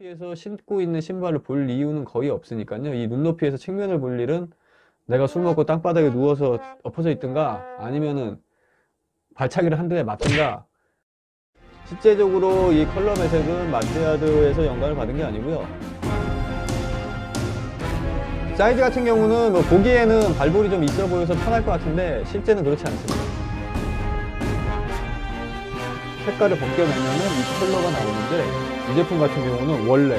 눈높이에서 신고 있는 신발을 볼 이유는 거의 없으니까요. 이 눈높이에서 측면을 볼 일은 내가 술 먹고 땅바닥에 누워서 엎어져 있든가 아니면은 발차기를 한 대에 맞든가 실제적으로 이 컬러 매색은 마트야드에서 영감을 받은 게 아니고요. 사이즈 같은 경우는 뭐 보기에는 발볼이 좀 있어 보여서 편할 것 같은데 실제는 그렇지 않습니다. 색깔을 벗겨내면 은이 컬러가 나오는데 이 제품 같은 경우는 원래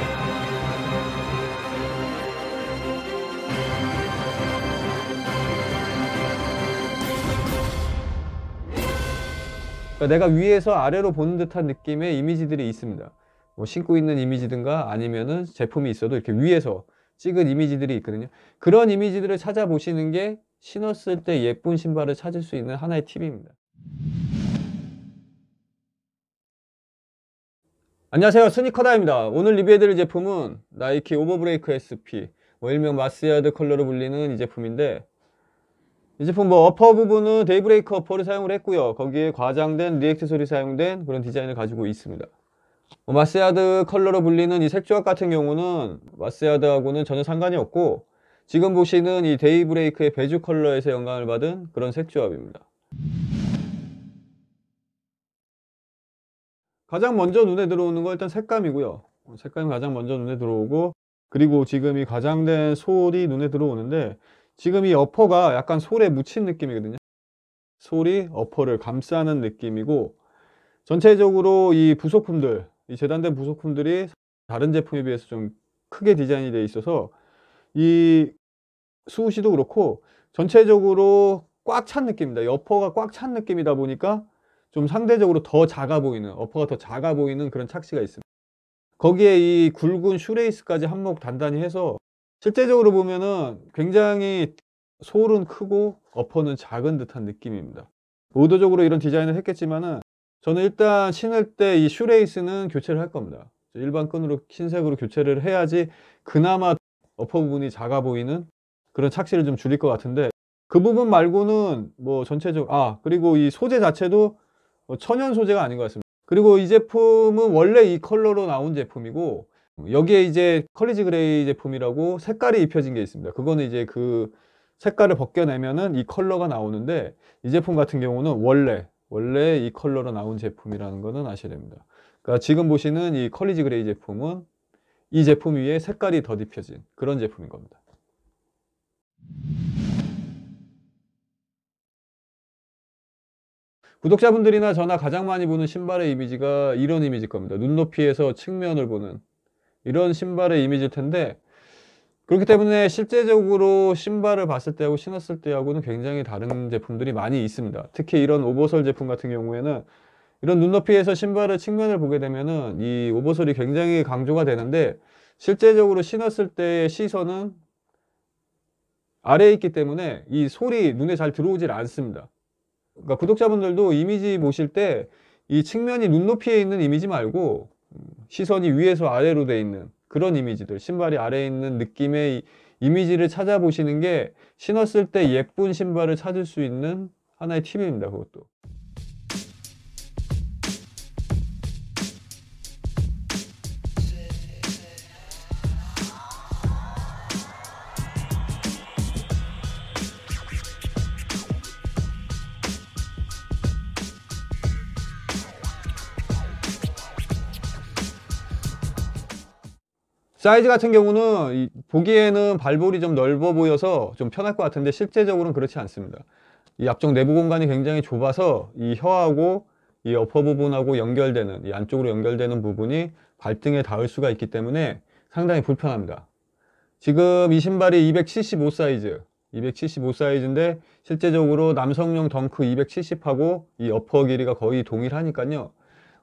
그러니까 내가 위에서 아래로 보는 듯한 느낌의 이미지들이 있습니다. 뭐 신고 있는 이미지든가 아니면은 제품이 있어도 이렇게 위에서 찍은 이미지들이 있거든요. 그런 이미지들을 찾아보시는 게 신었을 때 예쁜 신발을 찾을 수 있는 하나의 팁입니다. 안녕하세요 스니커다입니다 오늘 리뷰해드릴 제품은 나이키 오버브레이크 SP 뭐 일명 마스야드 컬러로 불리는 이 제품인데 이 제품 뭐 어퍼 부분은 데이브레이크 어퍼를 사용을 했고요 거기에 과장된 리액트 소리 사용된 그런 디자인을 가지고 있습니다 뭐 마스야드 컬러로 불리는 이 색조합 같은 경우는 마스야드하고는 전혀 상관이 없고 지금 보시는 이 데이브레이크의 베주 컬러에서 영감을 받은 그런 색조합입니다 가장 먼저 눈에 들어오는 건 일단 색감이고요 색감이 가장 먼저 눈에 들어오고 그리고 지금 이 가장된 솔이 눈에 들어오는데 지금 이 어퍼가 약간 솔에 묻힌 느낌이거든요 솔이 어퍼를 감싸는 느낌이고 전체적으로 이 부속품들 이 재단된 부속품들이 다른 제품에 비해서 좀 크게 디자인이 되어 있어서 이 수우시도 그렇고 전체적으로 꽉 찬 느낌입니다. 여퍼가 꽉 찬 느낌이다 보니까 좀 상대적으로 더 작아 보이는 어퍼가 더 작아 보이는 그런 착시가 있습니다 거기에 이 굵은 슈레이스까지 한몫 단단히 해서 실제적으로 보면은 굉장히 소울은 크고 어퍼는 작은 듯한 느낌입니다 의도적으로 이런 디자인을 했겠지만은 저는 일단 신을 때 이 슈레이스는 교체를 할 겁니다 일반 끈으로 흰색으로 교체를 해야지 그나마 어퍼 부분이 작아 보이는 그런 착시를 좀 줄일 것 같은데 그 부분 말고는 뭐 전체적 아 그리고 이 소재 자체도 어, 천연 소재가 아닌 것 같습니다 그리고 이 제품은 원래 이 컬러로 나온 제품이고 여기에 이제 컬리지 그레이 제품이라고 색깔이 입혀진 게 있습니다 그거는 이제 그 색깔을 벗겨내면은 이 컬러가 나오는데 이 제품 같은 경우는 원래 원래 이 컬러로 나온 제품이라는 거는 아셔야 됩니다 그러니까 지금 보시는 이 컬리지 그레이 제품은 이 제품 위에 색깔이 더입혀진 그런 제품인 겁니다 구독자분들이나 저나 가장 많이 보는 신발의 이미지가 이런 이미지일 겁니다. 눈높이에서 측면을 보는 이런 신발의 이미지일 텐데 그렇기 때문에 실제적으로 신발을 봤을 때하고 신었을 때하고는 굉장히 다른 제품들이 많이 있습니다. 특히 이런 오버솔 제품 같은 경우에는 이런 눈높이에서 신발의 측면을 보게 되면은 이 오버솔이 굉장히 강조가 되는데 실제적으로 신었을 때의 시선은 아래에 있기 때문에 이 소리 눈에 잘 들어오질 않습니다. 그러니까 구독자분들도 이미지 보실때 이 측면이 눈높이에 있는 이미지 말고 시선이 위에서 아래로 돼 있는 그런 이미지들 신발이 아래에 있는 느낌의 이미지를 찾아보시는 게 신었을 때 예쁜 신발을 찾을 수 있는 하나의 팁입니다 그것도 사이즈 같은 경우는 보기에는 발볼이 좀 넓어 보여서 좀 편할 것 같은데 실제적으로는 그렇지 않습니다. 이 앞쪽 내부 공간이 굉장히 좁아서 이 혀하고 이 어퍼 부분하고 연결되는 이 안쪽으로 연결되는 부분이 발등에 닿을 수가 있기 때문에 상당히 불편합니다. 지금 이 신발이 275 사이즈 275 사이즈인데 실제적으로 남성용 덩크 270하고 이 어퍼 길이가 거의 동일하니까요.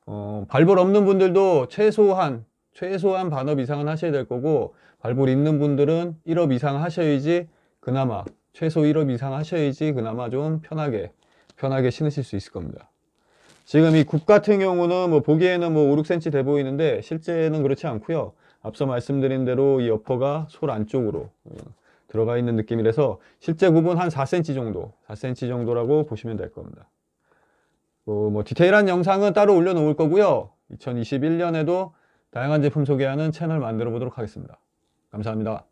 어, 발볼 없는 분들도 최소한 최소한 반업 이상은 하셔야 될 거고 발볼 있는 분들은 1업 이상 하셔야지 그나마 최소 1업 이상 하셔야지 그나마 좀 편하게 편하게 신으실 수 있을 겁니다. 지금 이 굽 같은 경우는 뭐 보기에는 뭐 5, 6cm 돼 보이는데 실제는 그렇지 않고요. 앞서 말씀드린 대로 이 어퍼가 솔 안쪽으로 어, 들어가 있는 느낌이라서 실제 굽은 한 4cm 정도, 4cm 정도라고 보시면 될 겁니다. 어, 뭐 디테일한 영상은 따로 올려놓을 거고요. 2021년에도 다양한 제품 소개하는 채널 만들어 보도록 하겠습니다. 감사합니다.